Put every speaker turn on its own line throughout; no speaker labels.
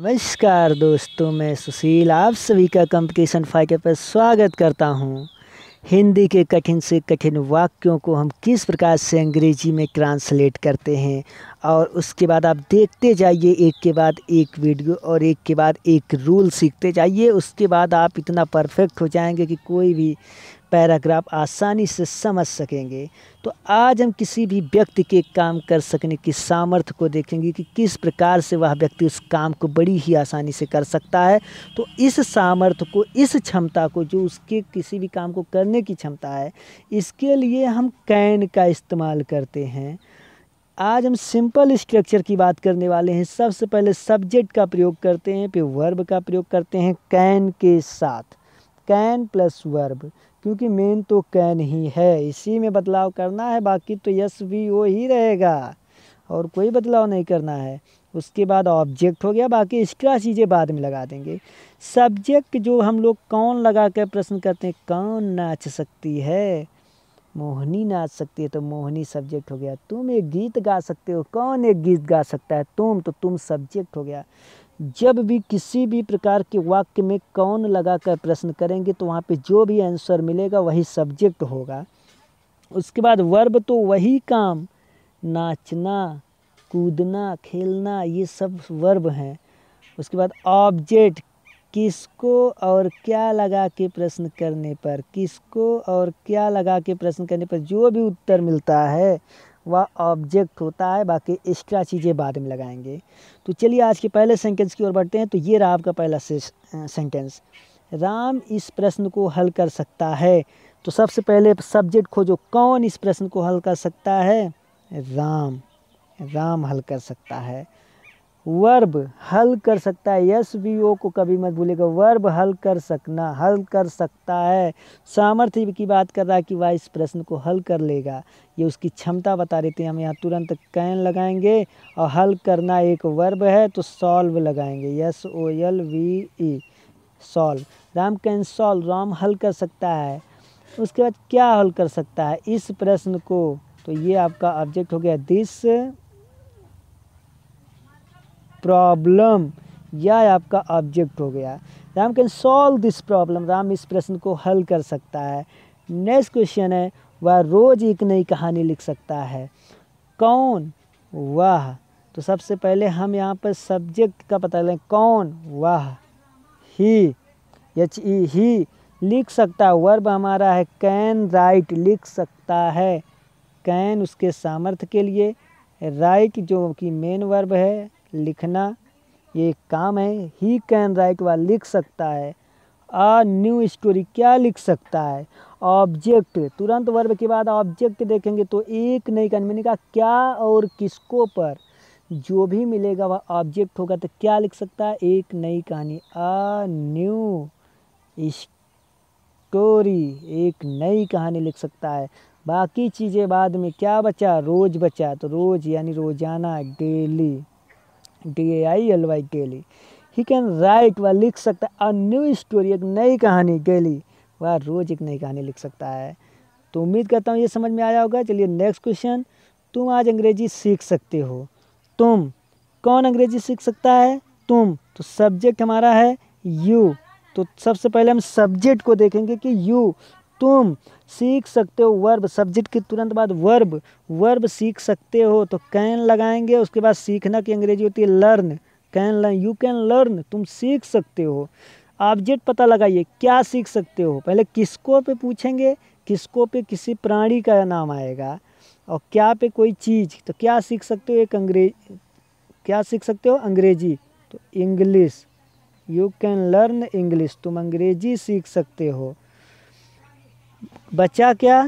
नमस्कार दोस्तों मैं सुशील आप सभी का कंपटीशन फाइके पर स्वागत करता हूं हिंदी के कठिन से कठिन वाक्यों को हम किस प्रकार से अंग्रेजी में ट्रांसलेट करते हैं और उसके बाद आप देखते जाइए एक के बाद एक वीडियो और एक के बाद एक रूल सीखते जाइए उसके बाद आप इतना परफेक्ट हो जाएंगे कि कोई भी पैराग्राफ आसानी से समझ सकेंगे तो आज हम किसी भी व्यक्ति के काम कर सकने की सामर्थ्य को देखेंगे कि किस प्रकार से वह व्यक्ति उस काम को बड़ी ही आसानी से कर सकता है तो इस सामर्थ्य को इस क्षमता को जो उसके किसी भी काम को करने की क्षमता है इसके लिए हम कैन का इस्तेमाल करते हैं आज हम सिंपल स्ट्रक्चर की बात करने वाले हैं सबसे पहले सब्जेक्ट का प्रयोग करते हैं फिर वर्ब का प्रयोग करते हैं कैन के साथ कैन प्लस वर्ब क्योंकि मेन तो कैन ही है इसी में बदलाव करना है बाकी तो यस वी ओ ही रहेगा और कोई बदलाव नहीं करना है उसके बाद ऑब्जेक्ट हो गया बाकी एक्स्ट्रा चीज़ें बाद में लगा देंगे सब्जेक्ट जो हम लोग कौन लगा कर प्रश्न करते हैं कौन नाच सकती है मोहनी नाच सकती है तो मोहनी सब्जेक्ट हो गया तुम एक गीत गा सकते हो कौन एक गीत गा सकता है तुम तो तुम सब्जेक्ट हो गया जब भी किसी भी प्रकार के वाक्य में कौन लगाकर प्रश्न करेंगे तो वहाँ पे जो भी आंसर मिलेगा वही सब्जेक्ट होगा उसके बाद वर्ब तो वही काम नाचना कूदना खेलना ये सब वर्ब हैं उसके बाद ऑब्जेक्ट किसको और क्या लगा के प्रश्न करने पर किसको और क्या लगा के प्रश्न करने पर जो भी उत्तर मिलता है वह ऑब्जेक्ट होता है बाकी एक्स्ट्रा चीज़ें बाद में लगाएंगे तो चलिए आज के पहले सेंटेंस की ओर बढ़ते हैं तो ये रहा आपका पहला सेंटेंस राम इस प्रश्न को हल कर सकता है तो सबसे पहले सब्जेक्ट खोजो कौन इस प्रश्न को हल कर सकता है राम राम हल कर सकता है वर्ब हल कर सकता है यस वी ओ को कभी मत भूलेगा वर्ब हल कर सकना हल कर सकता है सामर्थ्य की बात कर रहा है कि वह इस प्रश्न को हल कर लेगा ये उसकी क्षमता बता रहे थे हम यहाँ तुरंत कैन लगाएंगे और हल करना एक वर्ब है तो सॉल्व लगाएंगे S O L V E solve Ram can solve Ram हल कर सकता है उसके बाद क्या हल कर सकता है इस प्रश्न को तो ये आपका ऑब्जेक्ट हो गया दिस प्रॉब्लम यह आपका ऑब्जेक्ट हो गया Ram can solve this problem Ram इस प्रश्न को हल कर सकता है नेक्स्ट क्वेश्चन है वह रोज़ एक नई कहानी लिख सकता है कौन वाह तो सबसे पहले हम यहाँ पर सब्जेक्ट का पता लें कौन वाह ही एच ई ही लिख सकता है वर्ब हमारा है कैन राइट लिख सकता है कैन उसके सामर्थ्य के लिए राइट जो कि मेन वर्ब है लिखना ये काम है ही कैन राइट व लिख सकता है आ न्यू स्टोरी क्या लिख सकता है ऑब्जेक्ट तुरंत वर्ब के बाद ऑब्जेक्ट देखेंगे तो एक नई कहानी मैंने कहा क्या और किसको पर जो भी मिलेगा वह ऑब्जेक्ट होगा तो क्या लिख सकता है एक नई कहानी आ न्यू स्टोरी एक नई कहानी लिख सकता है बाकी चीज़ें बाद में क्या बचा रोज़ बचा तो रोज़ यानी रोज़ाना daily D A I L Y केली ही कैन राइट वह लिख सकता है अ न्यू स्टोरी एक नई कहानी केली वह रोज़ एक नई कहानी लिख सकता है तो उम्मीद करता हूँ ये समझ में आया होगा चलिए नेक्स्ट क्वेश्चन तुम आज अंग्रेजी सीख सकते हो तुम कौन अंग्रेजी सीख सकता है तुम तो सब्जेक्ट हमारा है यू तो सबसे पहले हम सब्जेक्ट को देखेंगे कि यू तुम सीख सकते हो वर्ब सब्जेक्ट के तुरंत बाद वर्ब वर्ब सीख सकते हो तो कैन लगाएंगे उसके बाद सीखना की अंग्रेजी होती है learn can learn you can learn तुम सीख सकते हो ऑब्जेक्ट पता लगाइए क्या सीख सकते हो पहले किसको पे पूछेंगे किसको पे किसी प्राणी का नाम आएगा और क्या पे कोई चीज़ तो क्या सीख सकते हो एक अंग्रेज क्या सीख सकते हो अंग्रेजी तो English you can learn English तुम अंग्रेजी सीख सकते हो बचा क्या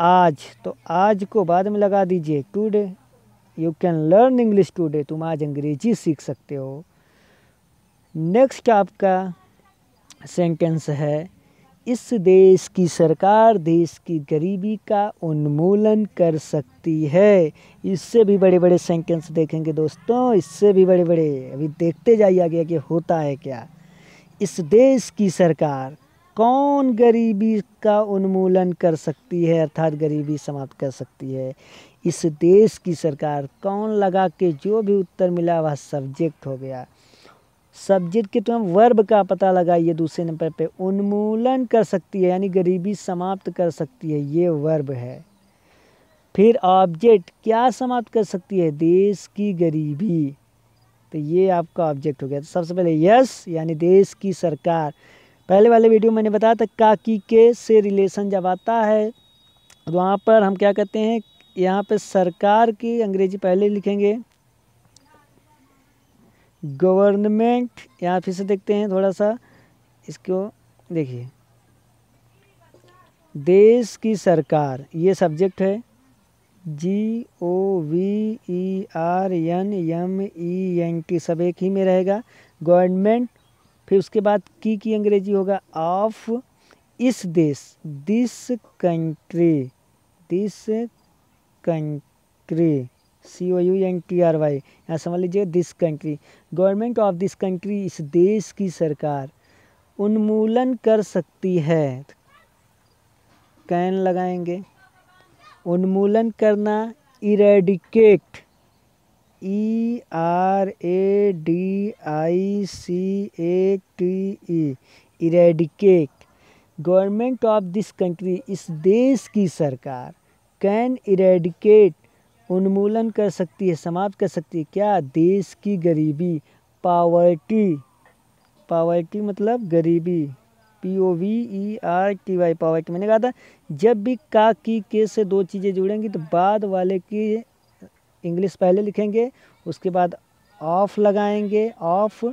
आज तो आज को बाद में लगा दीजिए today you can learn English today तुम आज अंग्रेजी सीख सकते हो नेक्स्ट आपका सेंटेंस है इस देश की सरकार देश की गरीबी का उन्मूलन कर सकती है इससे भी बड़े बड़े सेंटेंस देखेंगे दोस्तों इससे भी बड़े बड़े अभी देखते जाइए आगे कि होता है क्या इस देश की सरकार कौन गरीबी का उन्मूलन कर सकती है अर्थात गरीबी समाप्त कर सकती है इस देश की सरकार कौन लगा के जो भी उत्तर मिला वह सब्जेक्ट हो गया सब्जेक्ट के तो वर्ब का पता लगाइए दूसरे नंबर पे उन्मूलन कर सकती है यानी गरीबी समाप्त कर सकती है ये वर्ब है फिर ऑब्जेक्ट क्या समाप्त कर सकती है देश की गरीबी तो ये आपका ऑब्जेक्ट हो गया तो सबसे पहले यस यानी देश की सरकार पहले वाले वीडियो मैंने बताया था काकी के से रिलेशन जब आता है तो वहाँ पर हम क्या कहते हैं यहाँ पे सरकार की अंग्रेजी पहले लिखेंगे गवर्नमेंट यहाँ फिर से देखते हैं थोड़ा सा इसको देखिए देश की सरकार ये सब्जेक्ट है G O V E R N M E N T सब एक ही में रहेगा गवर्नमेंट फिर उसके बाद की की अंग्रेजी होगा ऑफ इस देश this country this country C O U N T R Y यहाँ समझ लीजिए this country government of this country इस देश की सरकार उन्मूलन कर सकती है कैन लगाएंगे उन्मूलन करना eradicate E R A D I C A T E eradicate government of this country इस देश की सरकार कैन इरेडिकेट उन्मूलन कर सकती है समाप्त कर सकती है क्या देश की गरीबी पावर्टी पावर्टी मतलब गरीबी P O V E R T Y poverty मैंने कहा था जब भी का की के से दो चीज़ें जुड़ेंगी तो बाद वाले की इंग्लिश पहले लिखेंगे उसके बाद ऑफ लगाएंगे ऑफ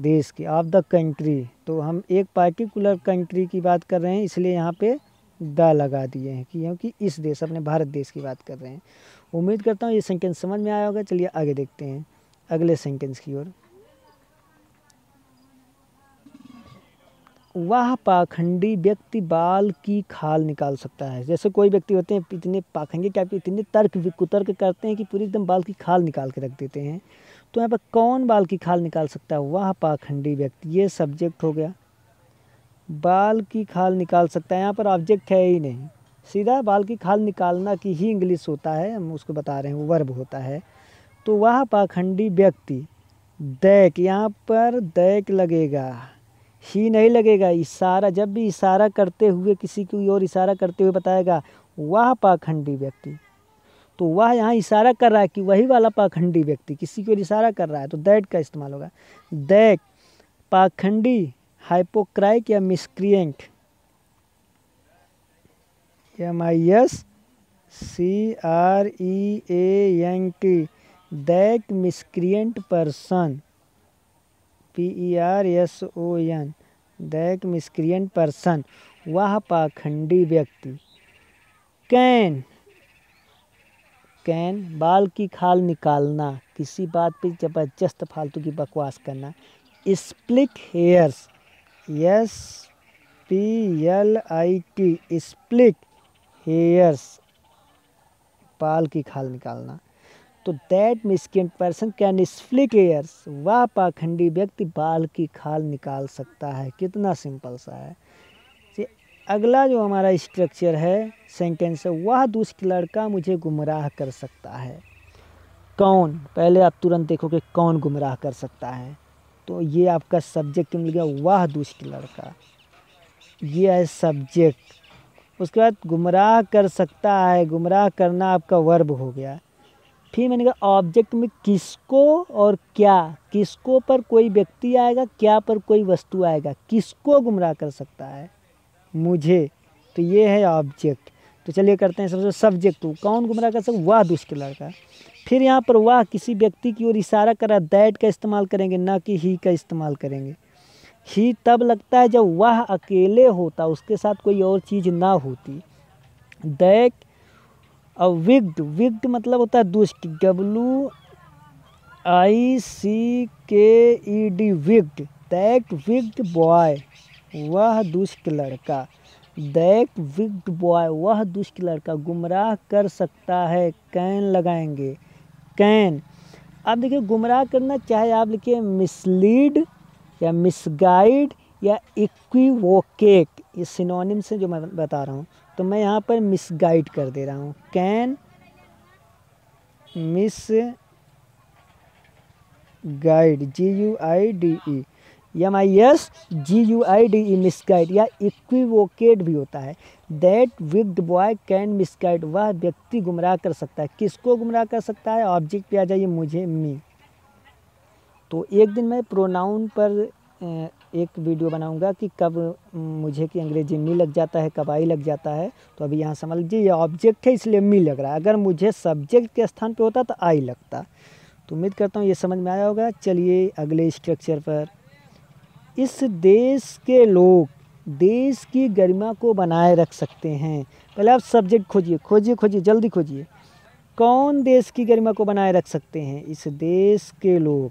देश की ऑफ द कंट्री तो हम एक पार्टिकुलर कंट्री की बात कर रहे हैं इसलिए यहाँ पे द लगा दिए हैं क्योंकि इस देश अपने भारत देश की बात कर रहे हैं उम्मीद करता हूँ ये सेंटेंस समझ में आया होगा चलिए आगे देखते हैं अगले सेंटेंस की ओर वह पाखंडी व्यक्ति बाल की खाल निकाल सकता है जैसे कोई व्यक्ति होते हैं इतने पाखंडी क्या इतने तर्क कुतर्क करते हैं कि पूरी एकदम बाल की खाल निकाल के रख देते हैं तो यहाँ पर कौन बाल की खाल निकाल सकता है वह पाखंडी व्यक्ति ये सब्जेक्ट हो गया बाल की खाल निकाल सकता है यहाँ पर ऑब्जेक्ट है ही नहीं सीधा बाल की खाल निकालना की ही इंग्लिश होता है हम उसको बता रहे हैं वो वर्ब होता है तो वह पाखंडी व्यक्ति दैक यहाँ पर दैक लगेगा ही नहीं लगेगा इशारा जब भी इशारा करते हुए किसी की ओर इशारा करते हुए बताएगा वह पाखंडी व्यक्ति तो वह यहाँ इशारा कर रहा है कि वही वाला पाखंडी व्यक्ति किसी की ओर इशारा कर रहा है तो दैट का इस्तेमाल होगा दैट पाखंडी हाइपोक्राइक या miscreant M I S C R E N T that miscreant person P E e R S O N e that miscreant person वह पाखंडी व्यक्ति कैन कैन बाल की खाल निकालना किसी बात पे ज़बरदस्त फालतू की बकवास करना split hairs S P L I T split hairs बाल की खाल निकालना तो that miscreant person can split hairs वह पाखंडी व्यक्ति बाल की खाल निकाल सकता है कितना सिंपल सा है जी अगला जो हमारा स्ट्रक्चर है सेंटेंस है वह दुष्ट लड़का मुझे गुमराह कर सकता है कौन पहले आप तुरंत देखोगे कौन गुमराह कर सकता है तो ये आपका सब्जेक्ट मिल गया वह दुष्ट लड़का ये है सब्जेक्ट उसके बाद गुमराह कर सकता है गुमराह करना आपका वर्ब हो गया फिर मैंने कहा ऑब्जेक्ट में किसको और क्या किसको पर कोई व्यक्ति आएगा क्या पर कोई वस्तु आएगा किसको गुमराह कर सकता है मुझे तो ये है ऑब्जेक्ट तो चलिए करते हैं सबसे सब्जेक्ट कौन गुमराह कर सकता वह दुष्ट लड़का फिर यहाँ पर वह किसी व्यक्ति की ओर इशारा करा दैट का इस्तेमाल करेंगे ना कि ही का इस्तेमाल करेंगे ही तब लगता है जब वह अकेले होता उसके साथ कोई और चीज़ ना होती दैट और विग्ड विग्ड मतलब होता है दुष्ट W I C K E e D wicked that wicked boy वह दुष्ट लड़का दैट विग्ड बॉय वह दुष्ट लड़का गुमराह कर सकता है कैन लगाएंगे कैन अब देखिए गुमराह करना चाहे आप लिखिए मिसलीड या मिसगाइड या इक्वीवोकेट ये सिनोनिम से जो मैं बता रहा हूँ तो मैं यहाँ पर मिस गाइड कर दे रहा हूँ can misguide G U I D E M I S G U I D E misguide या इक्विवोकेट e, भी होता है that wicked boy can misguide वह व्यक्ति गुमराह कर सकता है किसको गुमराह कर सकता है ऑब्जेक्ट पे आ जाइए मुझे मी तो एक दिन मैं प्रोनाउन पर एक वीडियो बनाऊंगा कि कब मुझे कि अंग्रेजी मी लग जाता है कब आई लग जाता है तो अभी यहाँ समझ लीजिए ये ऑब्जेक्ट है इसलिए मी लग रहा है अगर मुझे सब्जेक्ट के स्थान पे होता तो आई लगता तो उम्मीद करता हूँ ये समझ में आया होगा चलिए अगले स्ट्रक्चर पर इस देश के लोग देश की गरिमा को बनाए रख सकते हैं पहले आप सब्जेक्ट खोजिए खोजिए खोजिए जल्दी खोजिए कौन देश की गरिमा को बनाए रख सकते हैं इस देश के लोग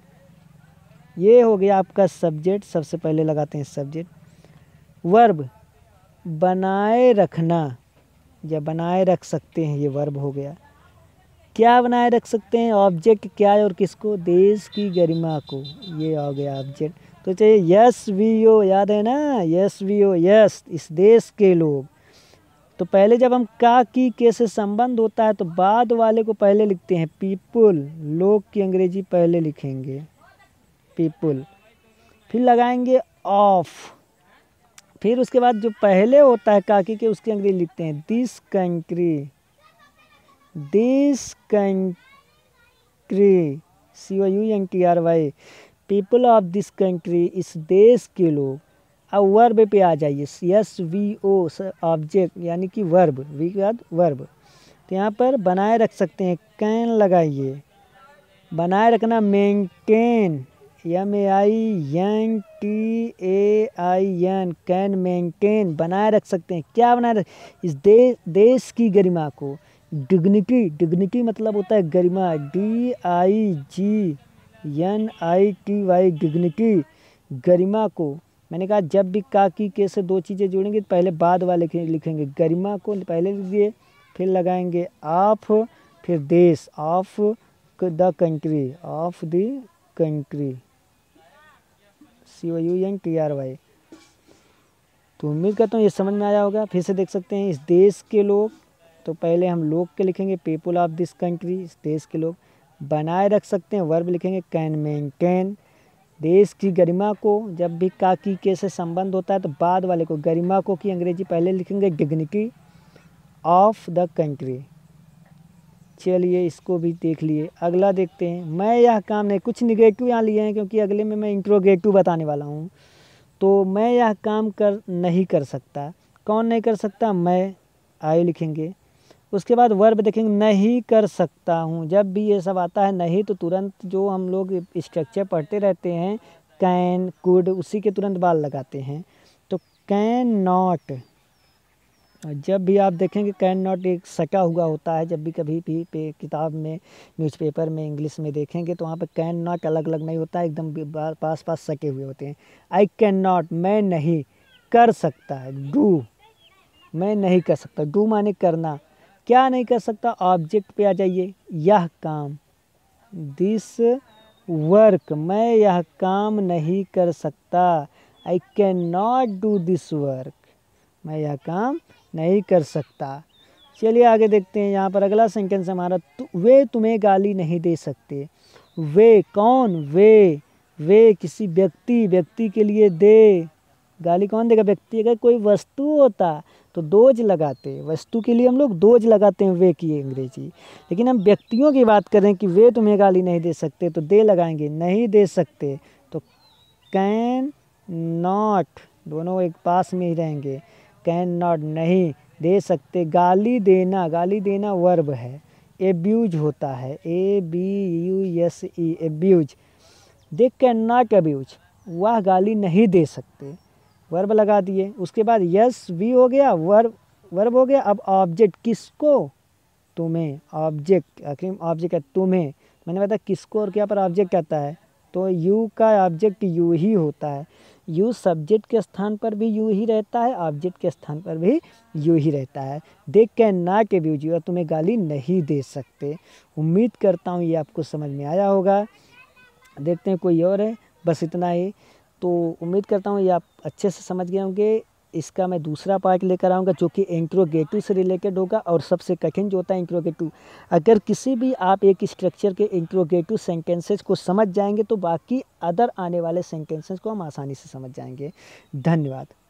ये हो गया आपका सब्जेक्ट सबसे पहले लगाते हैं सब्जेक्ट वर्ब बनाए रखना या बनाए रख सकते हैं ये वर्ब हो गया क्या बनाए रख सकते हैं ऑब्जेक्ट क्या है और किसको देश की गरिमा को ये हो गया ऑब्जेक्ट तो चाहिए यस वी ओ याद है ना यस वी ओ यस इस देश के लोग तो पहले जब हम का की के से संबंध होता है तो बाद वाले को पहले लिखते हैं पीपुल लोग की अंग्रेजी पहले लिखेंगे पीपुल फिर लगाएंगे ऑफ फिर उसके बाद जो पहले होता है काकी के उसके अंग्रेजी लिखते हैं this country this country C O U N T R Y people of this country इस देश के लोग अब वर्ब पे आ जाइए यस वी ओ ऑब्जेक्ट यानी कि वर्ब वी के बाद वर्ब तो यहाँ पर बनाए रख सकते हैं कैन लगाइए बनाए रखना maintain M A I N T A I N can maintain बनाए रख सकते हैं क्या बनाए रख इस देश देश की गरिमा को डिग्निटी डिग्निटी मतलब होता है गरिमा D I G N I T Y dignity गरिमा को मैंने कहा जब भी काकी के कैसे दो चीज़ें जोड़ेंगे तो पहले बाद वाले लिखेंगे गरिमा को पहले दिए फिर लगाएंगे ऑफ फिर देश of the country of the country C Y U N T R Y तो उम्मीद करता हूँ ये समझ में आया होगा फिर से देख सकते हैं इस देश के लोग तो पहले हम लोग के लिखेंगे पीपुल ऑफ दिस कंट्री इस देश के लोग बनाए रख सकते हैं वर्ब लिखेंगे कैन मेन कैन देश की गरिमा को जब भी काकी के से संबंध होता है तो बाद वाले को गरिमा को की अंग्रेजी पहले लिखेंगे डिग्निटी ऑफ द कंट्री चलिए इसको भी देख लिए अगला देखते हैं मैं यह काम नहीं कुछ निगेटिव यहाँ लिए हैं क्योंकि अगले में मैं इंट्रोगेटिव बताने वाला हूँ तो मैं यह काम कर नहीं कर सकता कौन नहीं कर सकता मैं आयु लिखेंगे उसके बाद वर्ब देखेंगे नहीं कर सकता हूँ जब भी ये सब आता है नहीं तो तुरंत जो हम लोग स्ट्रक्चर पढ़ते रहते हैं कैन कुड उसी के तुरंत बाल लगाते हैं तो कैन नॉट जब भी आप देखेंगे कैन नॉट एक सटा हुआ होता है जब भी कभी भी पे किताब में न्यूज़पेपर में इंग्लिश में देखेंगे तो वहाँ पे कैन नॉट अलग अलग नहीं होता है एकदम पास पास सके हुए होते हैं आई कैन नॉट मैं नहीं कर सकता है डू मैं नहीं कर सकता डू माने करना क्या नहीं कर सकता ऑब्जेक्ट पे आ जाइए यह काम दिस वर्क मैं यह काम नहीं कर सकता I can not do this work मैं यह काम नहीं कर सकता चलिए आगे देखते हैं यहाँ पर अगला सेंटेंस हमारा वे तुम्हें गाली नहीं दे सकते वे कौन वे वे किसी व्यक्ति व्यक्ति के लिए दे गाली कौन देगा व्यक्ति अगर कोई वस्तु होता तो दोज लगाते वस्तु के लिए हम लोग दोज लगाते हैं वे की अंग्रेजी लेकिन हम व्यक्तियों की बात करें कि वे तुम्हें गाली नहीं दे सकते तो दे लगाएंगे नहीं दे सकते तो कैन नॉट दोनों एक पास में ही रहेंगे कैन नॉट नहीं दे सकते गाली देना गाली देना वर्ब है एब्यूज होता है A B U S E abuse they can not abuse वह गाली नहीं दे सकते वर्ब लगा दिए उसके बाद यस वी हो गया वर्ब वर्ब हो गया अब ऑब्जेक्ट किसको तुम्हें ऑब्जेक्ट आखिर ऑब्जेक्ट है तुम्हें मैंने बताया किसको और क्या पर ऑब्जेक्ट आता है तो यू का ऑब्जेक्ट यू ही होता है यू सब्जेक्ट के स्थान पर भी यू ही रहता है ऑब्जेक्ट के स्थान पर भी यू ही रहता है दे कैन ना के यूज यू तुम्हें गाली नहीं दे सकते उम्मीद करता हूँ ये आपको समझ में आया होगा देखते हैं कोई और है बस इतना ही तो उम्मीद करता हूँ ये आप अच्छे से समझ गए होंगे इसका मैं दूसरा पार्ट लेकर आऊँगा जो कि इंट्रोगेटिव से रिलेटेड होगा और सबसे कठिन जो होता है इंट्रोगेटिव अगर किसी भी आप एक स्ट्रक्चर के इंट्रोगेटिव सेंटेंसेज को समझ जाएंगे तो बाकी अदर आने वाले सेंटेंसेज को हम आसानी से समझ जाएंगे धन्यवाद